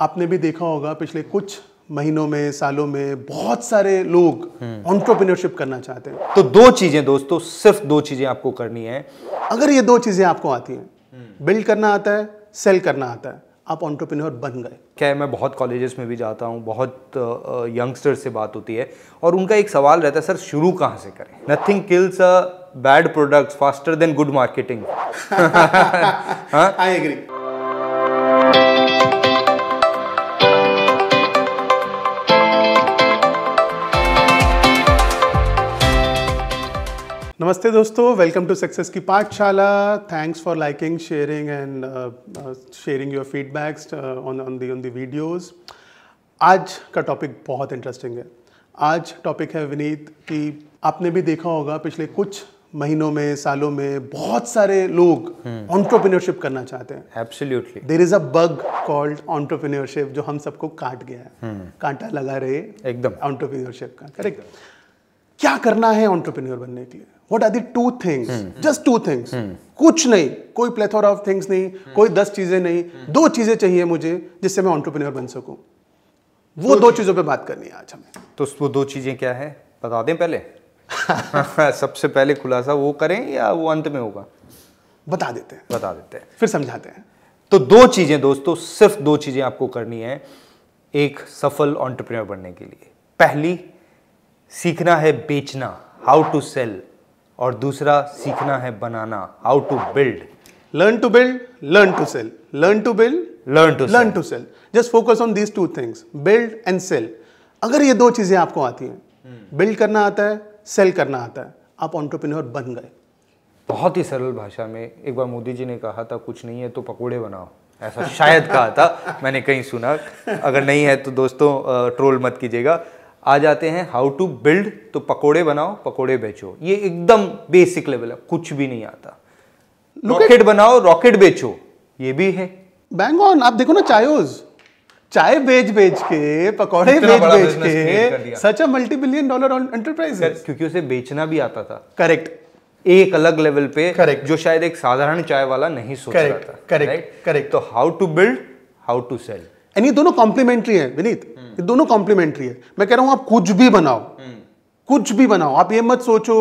आपने भी देखा होगा पिछले कुछ महीनों में सालों में बहुत सारे लोग ऑन्टरप्रिनरशिप हम्म। करना चाहते हैं तो दो चीजें दोस्तों सिर्फ दो चीजें आपको करनी है अगर ये दो चीजें आपको आती हैं हम्म। बिल्ड करना आता है सेल करना आता है आप ऑन्टरप्रिनर बन गए क्या है मैं बहुत कॉलेजेस में भी जाता हूँ बहुत यंगस्टर से बात होती है और उनका एक सवाल रहता है सर शुरू कहाँ से करें nothing kills a bad product faster than good marketing I agree नमस्ते दोस्तों वेलकम टू सक्सेस की पाठशाला thanks for liking sharing and sharing your feedbacks on on the on the videos आज का टॉपिक बहुत इंटरेस्टिंग है आज टॉपिक है विनीत कि आपने भी देखा होगा पिछले कुछ महीनों में सालों में बहुत सारे लोग ऑन्टरप्रिन्योरशिप हम्म। hmm. करना चाहते हैं absolutely there is a bug called entrepreneurship जो हम सबको काट गया है hmm. कांटा लगा रहे एकदम ऑन्टरप्रिन्योरशिप का करेक्ट क्या करना है ऑन्टरप्रिन्योर बनने के लिए what are the two things just two things कुछ नहीं कोई प्लेथोर ऑफ थिंग्स नहीं hmm. कोई दस चीजें नहीं hmm. दो चीजें चाहिए मुझे जिससे मैं ऑन्टरप्रेन्योर बन सकूं वो दो, दो चीजों पे बात करनी है आज हमें तो वो दो चीजें क्या है बता दें पहले सबसे पहले खुलासा वो करें या वो अंत में होगा बता देते हैं बता देते हैं फिर समझाते हैं तो दो चीजें दोस्तों सिर्फ दो चीजें आपको करनी है एक सफल ऑन्टरप्रेन्योर बनने के लिए पहली सीखना है बेचना हाउ टू सेल और दूसरा सीखना है बनाना how to build learn to build learn to sell learn to build learn to learn to sell just focus on these two things build and sell अगर ये दो चीजें आपको आती हैं बिल्ड hmm. करना आता है सेल करना आता है आप ऑन्टरप्रिन्योर बन गए बहुत ही सरल भाषा में एक बार मोदी जी ने कहा था कुछ नहीं है तो पकोड़े बनाओ ऐसा शायद कहा था मैंने कहीं सुना अगर नहीं है तो दोस्तों ट्रोल मत कीजिएगा आ जाते हैं हाउ टू बिल्ड तो पकोड़े बनाओ पकोड़े बेचो ये एकदम बेसिक लेवल है कुछ भी नहीं आता रॉकेट बनाओ रॉकेट बेचो ये भी है बैंग ऑन आप देखो ना चायोज चाय बेच बेच के पकौड़े बेच बेच के such a multi billion dollar enterprise क्योंकि उसे बेचना भी आता था करेक्ट एक अलग लेवल पे करेक्ट जो शायद एक साधारण चाय वाला नहीं सोच रहा था करेक्ट करेक्ट तो how to build how to sell and ये दोनों कॉम्प्लीमेंट्री है विनीत ये दोनों कॉम्प्लीमेंट्री है मैं कह रहा हूं आप कुछ भी बनाओ कुछ भी बनाओ आप ये मत सोचो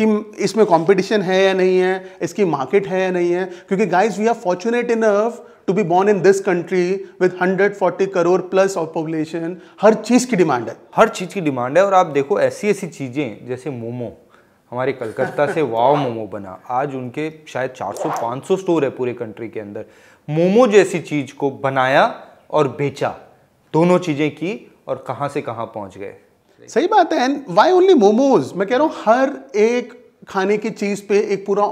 कि इसमें कंपटीशन है या नहीं है इसकी मार्केट है या नहीं है क्योंकि guys we are fortunate enough to be born in this country with 140 crore plus of population हर चीज़ की डिमांड है हर चीज़ की डिमांड है और आप देखो ऐसी ऐसी चीज़ें जैसे मोमो हमारे कलकत्ता से वाव मोमो बना आज उनके शायद 400-500 स्टोर है पूरे कंट्री के अंदर मोमो जैसी चीज़ को बनाया और बेचा दोनों चीज़ें की और कहां से कहां पहुंच गए सही बात है एंड वाई ओनली मोमोज मैं कह रहा हूं हर एक खाने की चीज़ पे एक पूरा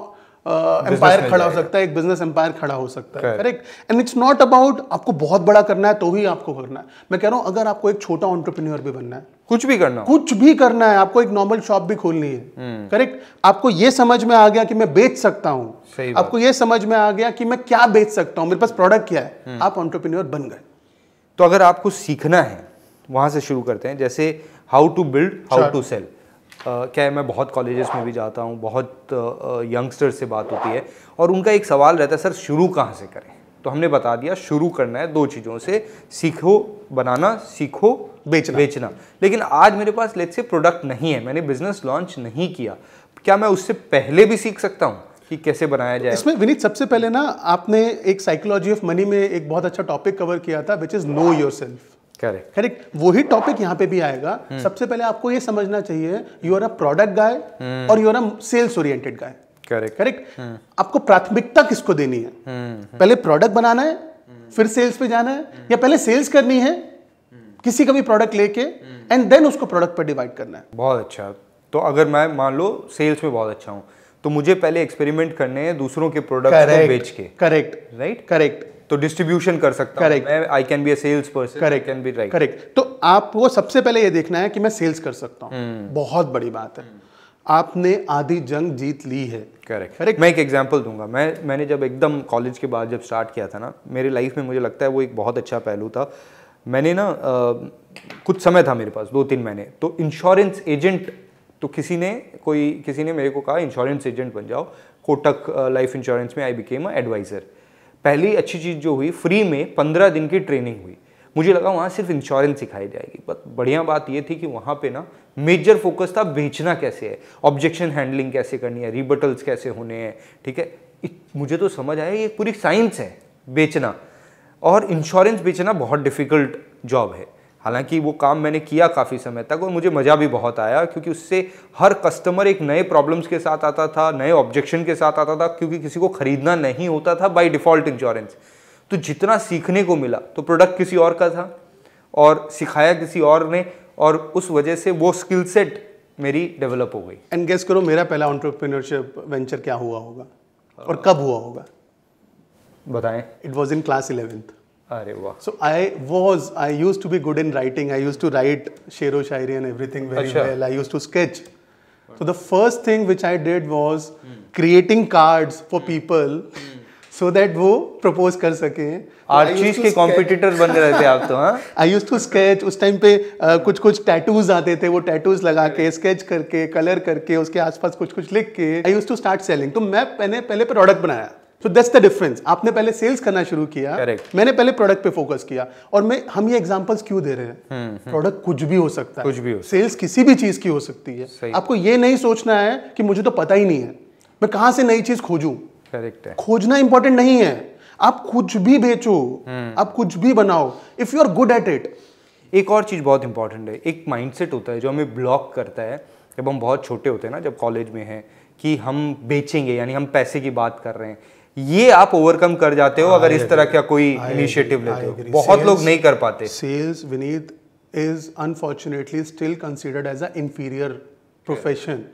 एम्पायर खड़ा हो सकता है एक बिजनेस एम्पायर खड़ा हो सकता है correct and it's not about आपको बहुत बड़ा करना है तो ही आपको करना है मैं कह रहा हूं अगर आपको एक छोटा ऑन्टरप्रीनियर भी बनना है कुछ भी करना कुछ भी करना है आपको एक नॉर्मल शॉप भी खोलनी है करेक्ट हम्म। आपको यह समझ में आ गया कि मैं बेच सकता हूँ आपको यह समझ में आ गया कि मैं क्या बेच सकता हूं मेरे पास प्रोडक्ट क्या है हम्म। आप ऑन्टरप्रीनियर बन गए तो अगर आपको सीखना है वहाँ से शुरू करते हैं जैसे how to build how to sell क्या है मैं बहुत कॉलेजेस में भी जाता हूँ बहुत यंगस्टर्स uh, से बात होती है और उनका एक सवाल रहता है सर शुरू कहाँ से करें तो हमने बता दिया शुरू करना है दो चीज़ों से सीखो बनाना सीखो बेचना बेचना लेकिन आज मेरे पास लेट से प्रोडक्ट नहीं है मैंने बिजनेस लॉन्च नहीं किया क्या मैं उससे पहले भी सीख सकता हूँ कि कैसे बनाया जाए इसमें विनीत सबसे पहले ना आपने एक साइकोलॉजी ऑफ मनी में एक बहुत अच्छा टॉपिक कवर किया था which is know yourself correct correct वही टॉपिक यहाँ पे भी आएगा हम्म। सबसे पहले आपको ये समझना चाहिए you are a product guy और you are a sales oriented guy correct correct आपको प्राथमिकता किसको देनी है हम्म, हम्म। पहले प्रोडक्ट बनाना है फिर सेल्स पे जाना है या पहले सेल्स करनी है किसी का भी प्रोडक्ट लेके एंड देन उसको प्रोडक्ट पर डिवाइड करना है बहुत अच्छा तो अगर मैं मान लो सेल्स में बहुत अच्छा हूँ तो मुझे पहले एक्सपेरिमेंट करने हैं दूसरों के प्रोडक्ट को बेच के करेक्ट राइट करेक्ट तो डिस्ट्रीब्यूशन कर सकता correct I can be sales person correct can be right correct तो आपको सबसे पहले ये देखना है कि मैं सेल्स कर सकता हूँ हम्म। बहुत बड़ी बात है आपने आधी जंग जीत ली है करेक्ट करेक्ट मैं एक एग्जांपल दूंगा मैं मैंने जब एकदम कॉलेज के बाद जब स्टार्ट किया था ना मेरे लाइफ में मुझे लगता है वो एक बहुत अच्छा पहलू था मैंने ना कुछ समय था मेरे पास दो तीन महीने तो इंश्योरेंस एजेंट तो किसी ने कोई किसी ने मेरे को कहा इंश्योरेंस एजेंट बन जाओ कोटक लाइफ इंश्योरेंस में आई बिकेम एडवाइज़र पहली अच्छी चीज़ जो हुई फ्री में पंद्रह दिन की ट्रेनिंग हुई मुझे लगा वहाँ सिर्फ इंश्योरेंस सिखाई जाएगी बट बढ़िया बात ये थी कि वहाँ पे ना मेजर फोकस था बेचना कैसे है ऑब्जेक्शन हैंडलिंग कैसे करनी है रिबटल्स कैसे होने हैं ठीक है मुझे तो समझ आया ये पूरी साइंस है बेचना और इंश्योरेंस बेचना बहुत डिफ़िकल्ट जॉब है हालांकि वो काम मैंने किया काफ़ी समय तक और मुझे मज़ा भी बहुत आया क्योंकि उससे हर कस्टमर एक नए प्रॉब्लम्स के साथ आता था नए ऑब्जेक्शन के साथ आता था क्योंकि किसी को ख़रीदना नहीं होता था बाय डिफ़ॉल्ट इंश्योरेंस तो जितना सीखने को मिला तो प्रोडक्ट किसी और का था और सिखाया किसी और ने और उस वजह से वो स्किल सेट मेरी डेवलप हो गई एंड गेस करो मेरा पहला ऑन्टरप्रीनरशिप वेंचर क्या हुआ होगा और कब हुआ होगा बताएं it was in class eleventh अरे वाह so I was I use to be good in writing I use to write शेर व शायरी and everything very well I use to sketch So the first thing which I did was creating cards for people so that वो propose कर सके Archies के competitor बन रहे थे आप तो हाँ आई यूज टू स्केच उस टाइम पे कुछ कुछ टैटूज आते थे वो टैटूज लगा के स्केच करके कलर करके उसके आसपास कुछ कुछ लिख के I use to start selling तो मैं पहले पहले प्रोडक्ट बनाया सो दस द डिफरेंस आपने पहले सेल्स करना शुरू किया Correct. मैंने पहले प्रोडक्ट पे फोकस किया और मैं हम ये एग्जांपल्स क्यों दे रहे हैं प्रोडक्ट हम्म, हम्म। कुछ भी हो सकता है कुछ भी हो सेल्स किसी भी चीज की हो सकती है आपको ये नहीं सोचना है कि मुझे तो पता ही नहीं है मैं कहाँ से नई चीज खोजू करेक्ट है खोजना इंपॉर्टेंट नहीं है आप कुछ भी बेचो हम्म। आप कुछ भी बनाओ if you are good at it एक और चीज़ बहुत इंपॉर्टेंट है एक माइंडसेट होता है जो हमें ब्लॉक करता है जब हम बहुत छोटे होते हैं ना जब कॉलेज में हैं कि हम बेचेंगे यानी हम पैसे की बात कर रहे हैं ये आप ओवरकम कर जाते हो अगर इस तरह का कोई इनिशिएटिव लेते हो बहुत लोग नहीं कर पाते sales Vineet is unfortunately still considered as a inferior profession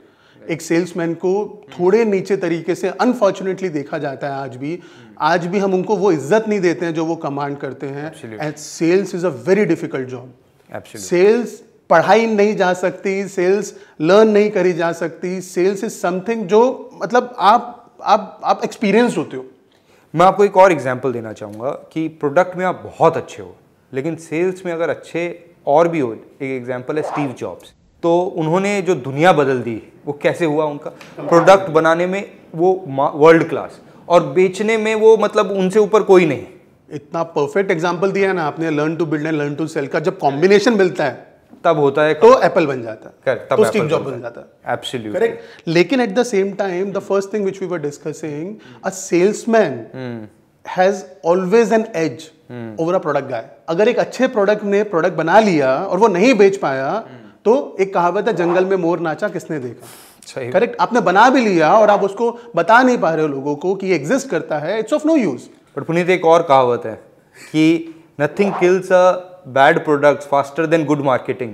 एक सेल्समैन को थोड़े नीचे तरीके से अनफॉर्चुनेटली देखा जाता है आज भी आज भी हम उनको वो इज्जत नहीं देते हैं जो वो कमांड करते हैं and sales is a very difficult job sales पढ़ाई नहीं जा सकती सेल्स लर्न नहीं करी जा सकती सेल्स इज समथिंग जो मतलब आप आप आप एक्सपीरियंस होते हो मैं आपको एक और एग्जाम्पल देना चाहूँगा कि प्रोडक्ट में आप बहुत अच्छे हो लेकिन सेल्स में अगर अच्छे और भी हो एक एग्जाम्पल है स्टीव जॉब्स तो उन्होंने जो दुनिया बदल दी वो कैसे हुआ उनका प्रोडक्ट बनाने में वो वर्ल्ड क्लास और बेचने में वो मतलब उनसे ऊपर कोई नहीं इतना परफेक्ट एग्जाम्पल दिया है ना आपने learn to build and learn to sell का जब कॉम्बिनेशन मिलता है तब होता है तो एप्पल बन जाता करेक्ट तब स्टीव जॉब बन जाता है एब्सोल्युटली तो करेक्ट लेकिन at the same time the first thing which we were discussing a salesman has always an edge over a product guy अगर एक अच्छे प्रोडक्ट ने प्रोडक्ट बना लिया और वो नहीं बेच पाया hmm. तो एक कहावत है जंगल में मोर नाचा किसने देखा करेक्ट आपने बना भी लिया और आप उसको बता नहीं पा रहे हो लोगों को कि ये एग्जिस्ट करता है it's of no use but Puneet एक और कहावत है कि nothing kills a bad products faster than good marketing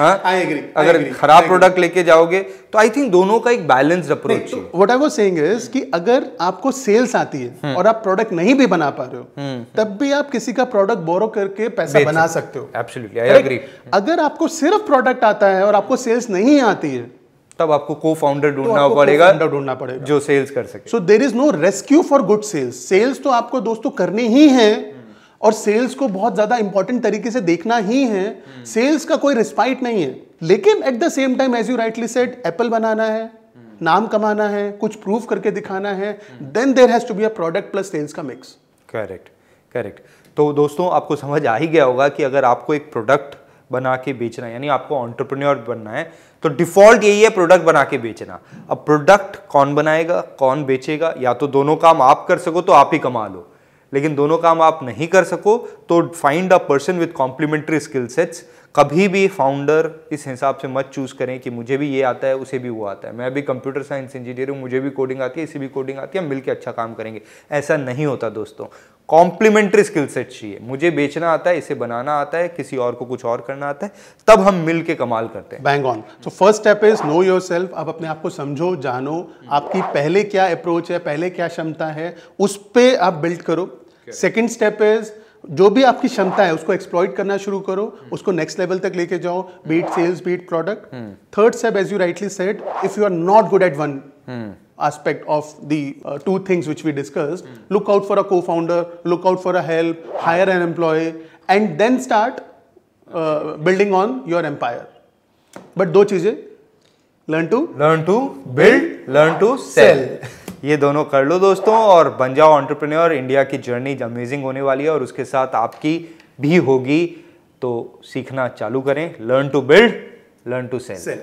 I agree अगर खराब प्रोडक्ट लेके जाओगे तो आई थिंक दोनों का एक balanced approach what I was saying is कि अगर आपको सेल्स आती है हम्म। और आप प्रोडक्ट नहीं भी बना पा रहे हो हम्म। तब भी आप किसी का प्रोडक्ट बोरो करके पैसा बना सकते हो एब्सोल्युटली आई एग्री अगर आपको सिर्फ प्रोडक्ट आता है और आपको सेल्स नहीं आती है तब आपको को तो फाउंडर ढूंढना पड़ेगा ढूंढना पड़ेगा जो सेल्स कर सके so there is no rescue for good sales sales तो आपको दोस्तों करने ही है और सेल्स को बहुत ज्यादा इंपॉर्टेंट तरीके से देखना ही है सेल्स हम्म। का कोई रिस्पाइट नहीं है लेकिन at the same time as you rightly said apple बनाना है हम्म। नाम कमाना है कुछ प्रूव करके दिखाना है then there has to be a product plus sales का मिक्स करेक्ट करेक्ट तो दोस्तों आपको समझ आ ही गया होगा कि अगर आपको एक प्रोडक्ट बना के बेचना है यानी आपको ऑन्टरप्रन्योर बनना है तो डिफॉल्ट यही है प्रोडक्ट बना के बेचना अब प्रोडक्ट कौन बनाएगा कौन बेचेगा या तो दोनों काम आप कर सको तो आप ही कमा लो लेकिन दोनों काम आप नहीं कर सको तो find a person with complementary skill sets कभी भी फाउंडर इस हिसाब से मत चूज़ करें कि मुझे भी ये आता है उसे भी वो आता है मैं भी कंप्यूटर साइंस इंजीनियर हूँ मुझे भी कोडिंग आती है इसे भी कोडिंग आती है मिलकर अच्छा काम करेंगे ऐसा नहीं होता दोस्तों कॉम्प्लीमेंट्री स्किल सेट चाहिए मुझे बेचना आता है इसे बनाना आता है किसी और को कुछ और करना आता है तब हम मिल के कमाल करते हैं bang on so first step is know yourself आप अपने आप को समझो जानो आपकी पहले क्या अप्रोच है पहले क्या क्षमता है उस पर आप बिल्ड करो सेकेंड स्टेप इज जो भी आपकी क्षमता है उसको एक्सप्लॉइट करना शुरू करो उसको नेक्स्ट लेवल तक लेके जाओ beat sales beat product third step as you rightly said if you are not good at one aspect of the uh, two things which we discussed mm. look out for a co-founder look out for a help hire an employee and then start uh, building on your empire but do cheeze learn to learn to build learn to sell sell. ये दोनों कर लो दोस्तों और बन जाओ entrepreneur India की journey amazing होने वाली है और उसके साथ आपकी भी होगी तो सीखना चालू करें learn to build learn to sell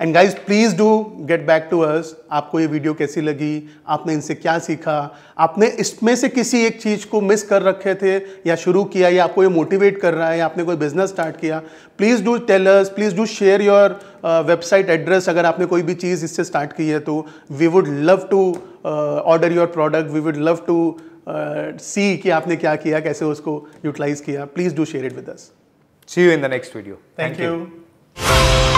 and guys please do get back to us आपको ये वीडियो कैसी लगी आपने इनसे क्या सीखा आपने इसमें से किसी एक चीज़ को मिस कर रखे थे या शुरू किया या आपको ये मोटिवेट कर रहा है या आपने कोई बिजनेस स्टार्ट किया please do tell us please do share your website address अगर आपने कोई भी चीज़ इससे स्टार्ट की है तो we would love to order your product we would love to see कि आपने क्या किया कैसे उसको यूटिलाइज किया please do share it with us see you in the next video thank you